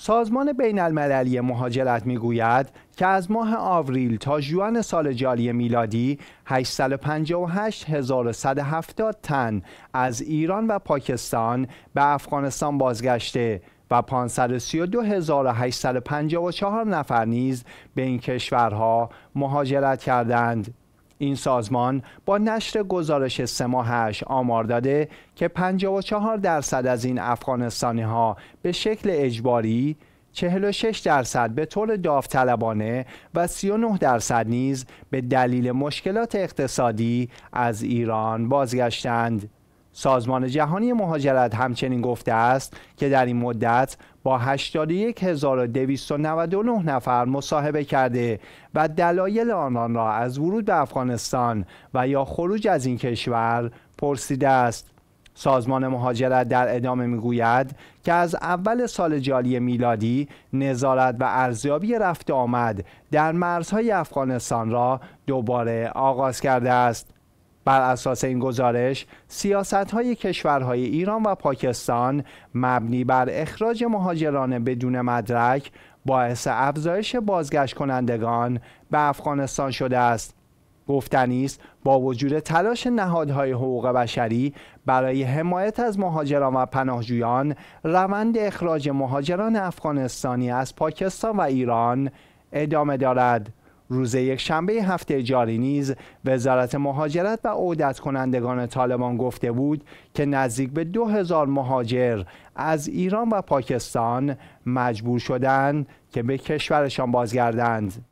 سازمان بین المللی مهاجرت میگوید که از ماه آوریل تا جوان سال جاری میلادی 858170 تن از ایران و پاکستان به افغانستان بازگشته و 532854 نفر نیز به این کشورها مهاجرت کردند. این سازمان با نشر گزارش سماهش آمار داده که 54 درصد از این افغانستانی ها به شکل اجباری 46 درصد به طور داوطلبانه و 39 درصد نیز به دلیل مشکلات اقتصادی از ایران بازگشتند. سازمان جهانی مهاجرت همچنین گفته است که در این مدت با 81299 نفر مصاحبه کرده و دلایل آنان را از ورود به افغانستان و یا خروج از این کشور پرسیده است. سازمان مهاجرت در ادامه میگوید که از اول سال جاری میلادی نظارت و ارزیابی رفت آمد در مرزهای افغانستان را دوباره آغاز کرده است. بر اساس این گزارش سیاست های کشورهای ایران و پاکستان مبنی بر اخراج مهاجران بدون مدرک باعث افزایش بازگشت کنندگان به افغانستان شده است گفتنی است با وجود تلاش نهادهای حقوق بشری برای حمایت از مهاجران و پناهجویان روند اخراج مهاجران افغانستانی از پاکستان و ایران ادامه دارد روز یک شنبه هفته جاری نیز وزارت مهاجرت و عودت کنندگان طالبان گفته بود که نزدیک به هزار مهاجر از ایران و پاکستان مجبور شدند که به کشورشان بازگردند.